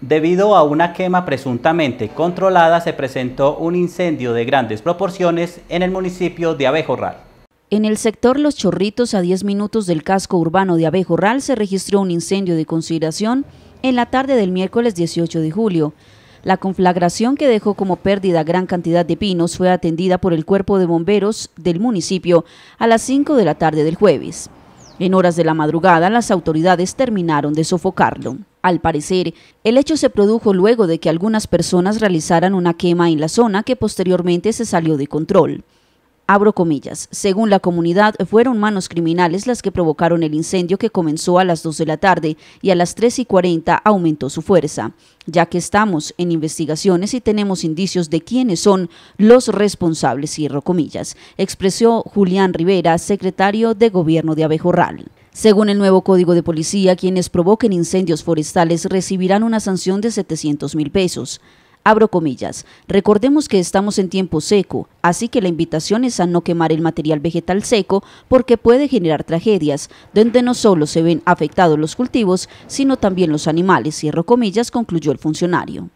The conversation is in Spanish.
Debido a una quema presuntamente controlada, se presentó un incendio de grandes proporciones en el municipio de Abejorral. En el sector Los Chorritos, a 10 minutos del casco urbano de Abejorral, se registró un incendio de consideración en la tarde del miércoles 18 de julio. La conflagración que dejó como pérdida gran cantidad de pinos fue atendida por el cuerpo de bomberos del municipio a las 5 de la tarde del jueves. En horas de la madrugada, las autoridades terminaron de sofocarlo. Al parecer, el hecho se produjo luego de que algunas personas realizaran una quema en la zona que posteriormente se salió de control. Abro comillas. Según la comunidad, fueron manos criminales las que provocaron el incendio que comenzó a las 2 de la tarde y a las 3 y 40 aumentó su fuerza. Ya que estamos en investigaciones y tenemos indicios de quiénes son los responsables, cierro comillas, expresó Julián Rivera, secretario de Gobierno de Abejorral. Según el nuevo código de policía, quienes provoquen incendios forestales recibirán una sanción de 700 mil pesos. Abro comillas. Recordemos que estamos en tiempo seco, así que la invitación es a no quemar el material vegetal seco porque puede generar tragedias, donde no solo se ven afectados los cultivos, sino también los animales, cierro comillas, concluyó el funcionario.